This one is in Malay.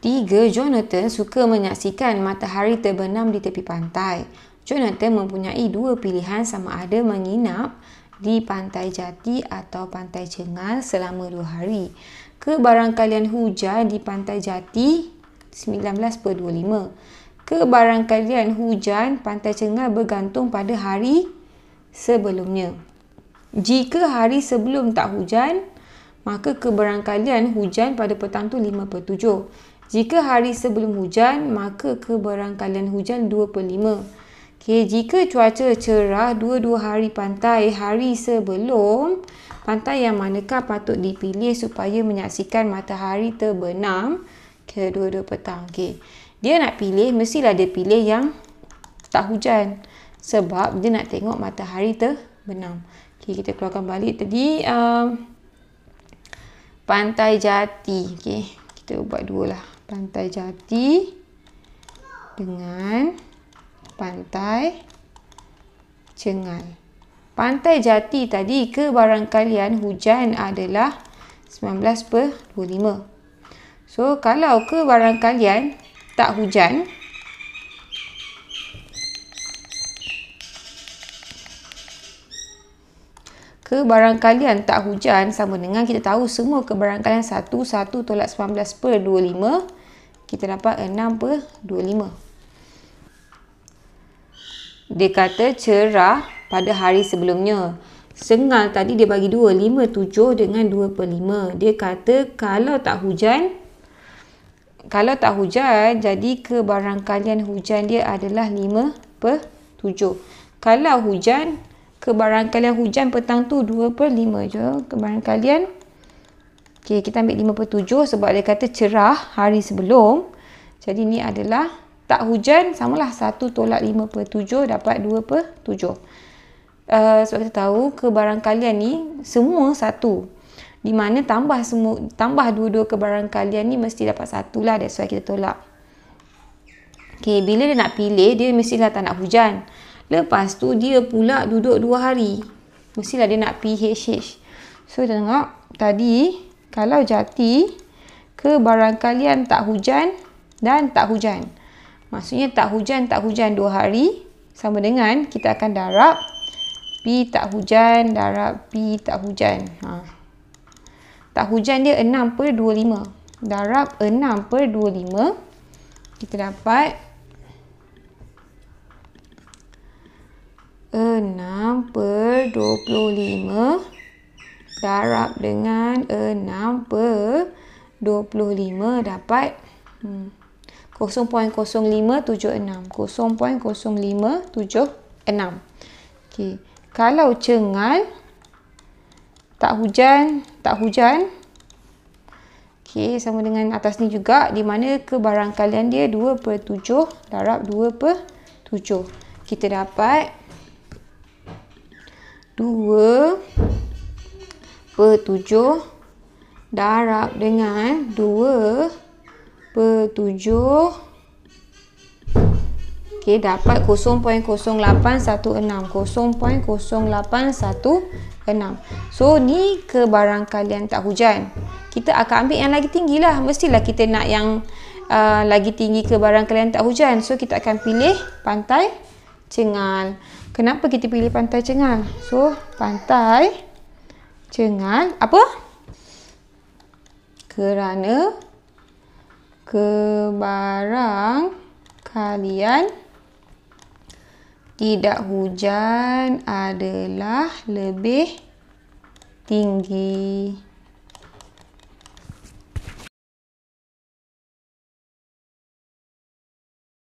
Tiga, Jonathan suka menyaksikan matahari terbenam di tepi pantai. Jonathan mempunyai dua pilihan sama ada menginap di Pantai Jati atau Pantai Cengal selama dua hari. Kebarangkalian hujan di Pantai Jati 19.25. Kebarangkalian hujan Pantai Cengal bergantung pada hari sebelumnya. Jika hari sebelum tak hujan, maka keberangkalian hujan pada petang tu 5.7. Jika hari sebelum hujan, maka keberangkalan hujan 2.5. Okay, jika cuaca cerah dua-dua hari pantai hari sebelum, pantai yang manakah patut dipilih supaya menyaksikan matahari terbenam ke dua-dua petang. Okay. Dia nak pilih, mestilah dia pilih yang tak hujan. Sebab dia nak tengok matahari terbenam. Okay, kita keluarkan balik tadi. Uh, pantai Jati. Okay, kita buat dua lah pantai jati dengan pantai cengal. Pantai jati tadi ke barangkalian hujan adalah 19 per 25. So kalau ke barangkalian tak hujan, ke barangkalian tak hujan sama dengan kita tahu semua ke barangkalian 1 1 tolak 19 per kita dapat 6 per 25. Dia kata cerah pada hari sebelumnya. Sengal tadi dia bagi 2, 5, 7 dengan 2 per 5. Dia kata kalau tak hujan, kalau tak hujan, jadi kebarangkalian hujan dia adalah 5 per 7. Kalau hujan, kebarangkalian hujan petang tu 2 per 5 je. Kebarangkalian hujan. Okay, kita ambil 57 sebab dia kata cerah hari sebelum. Jadi ni adalah tak hujan samalah 1 tolak 5 per 7 dapat 2 per 7. Uh, sebab kita tahu kebarangkalian ni semua 1. Di mana tambah semua tambah dua-dua kebarangkalian ni mesti dapat 1 lah. That's why kita tolak. Okay, bila dia nak pilih, dia mestilah tak nak hujan. Lepas tu, dia pula duduk 2 hari. Mestilah dia nak PHH. So, kita tengok tadi kalau jati ke barangkalian tak hujan dan tak hujan. Maksudnya tak hujan, tak hujan dua hari sama dengan kita akan darab P tak hujan, darab P tak hujan. Ha. Tak hujan dia 6 per 25. Darab 6 per 25. Kita dapat 6 per 25 Darab dengan 6 per 25 dapat hmm, 0.0576. 0.0576. Okay, Kalau cengal, tak hujan, tak hujan. Okay, sama dengan atas ni juga. Di mana kebarangkalian dia 2 per 7 darab 2 per 7. Kita dapat 2 per 7 darab dengan 2 per 7 okay, dapat 0.0816 0.0816 so ni kebarangkalian tak hujan kita akan ambil yang lagi tinggi lah mestilah kita nak yang uh, lagi tinggi kebarangkalian tak hujan so kita akan pilih pantai cengal kenapa kita pilih pantai cengal so pantai dengan apa? Kerana kebarang kalian tidak hujan adalah lebih tinggi.